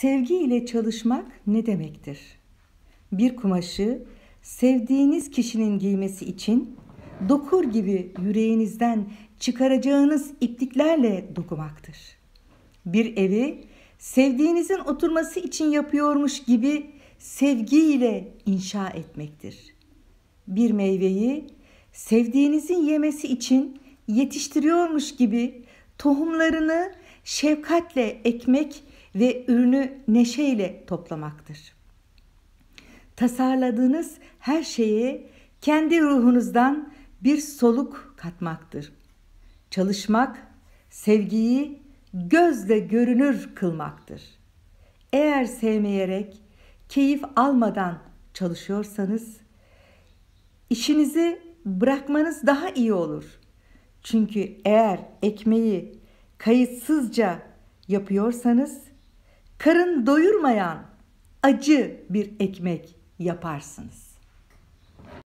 Sevgi ile çalışmak ne demektir? Bir kumaşı sevdiğiniz kişinin giymesi için dokur gibi yüreğinizden çıkaracağınız ipliklerle dokumaktır. Bir evi sevdiğinizin oturması için yapıyormuş gibi sevgiyle inşa etmektir. Bir meyveyi sevdiğinizin yemesi için yetiştiriyormuş gibi tohumlarını şefkatle ekmek ve ürünü neşeyle toplamaktır. Tasarladığınız her şeye kendi ruhunuzdan bir soluk katmaktır. Çalışmak, sevgiyi gözle görünür kılmaktır. Eğer sevmeyerek, keyif almadan çalışıyorsanız işinizi bırakmanız daha iyi olur. Çünkü eğer ekmeği kayıtsızca yapıyorsanız karın doyurmayan acı bir ekmek yaparsınız.